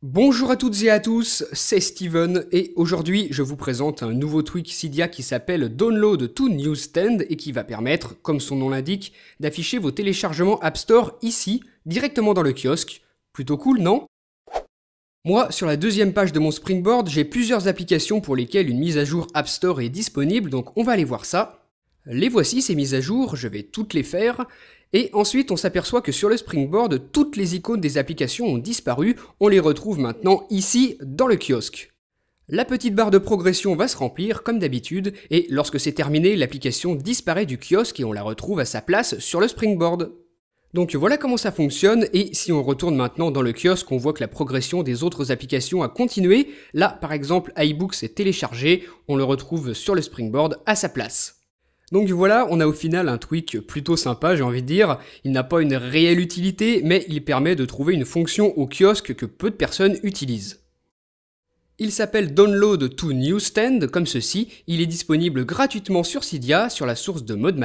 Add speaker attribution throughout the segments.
Speaker 1: Bonjour à toutes et à tous, c'est Steven et aujourd'hui je vous présente un nouveau tweak Cydia qui s'appelle Download to Newsstand et qui va permettre, comme son nom l'indique, d'afficher vos téléchargements App Store ici, directement dans le kiosque. Plutôt cool, non moi, sur la deuxième page de mon Springboard, j'ai plusieurs applications pour lesquelles une mise à jour App Store est disponible, donc on va aller voir ça. Les voici ces mises à jour, je vais toutes les faire, et ensuite, on s'aperçoit que sur le springboard, toutes les icônes des applications ont disparu, on les retrouve maintenant ici dans le kiosque. La petite barre de progression va se remplir comme d'habitude, et lorsque c'est terminé, l'application disparaît du kiosque et on la retrouve à sa place sur le springboard. Donc voilà comment ça fonctionne, et si on retourne maintenant dans le kiosque, on voit que la progression des autres applications a continué. Là, par exemple, iBooks est téléchargé, on le retrouve sur le springboard à sa place. Donc voilà, on a au final un tweak plutôt sympa, j'ai envie de dire. Il n'a pas une réelle utilité, mais il permet de trouver une fonction au kiosque que peu de personnes utilisent. Il s'appelle Download to Newstand. comme ceci. Il est disponible gratuitement sur Cydia, sur la source de Mode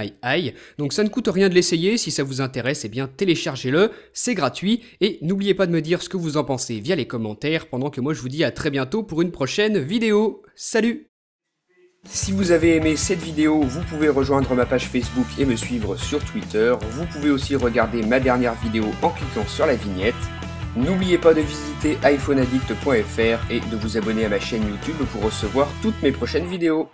Speaker 1: Donc ça ne coûte rien de l'essayer. Si ça vous intéresse, eh bien téléchargez-le. C'est gratuit. Et n'oubliez pas de me dire ce que vous en pensez via les commentaires pendant que moi je vous dis à très bientôt pour une prochaine vidéo. Salut! Si vous avez aimé cette vidéo, vous pouvez rejoindre ma page Facebook et me suivre sur Twitter. Vous pouvez aussi regarder ma dernière vidéo en cliquant sur la vignette. N'oubliez pas de visiter iPhoneaddict.fr et de vous abonner à ma chaîne YouTube pour recevoir toutes mes prochaines vidéos.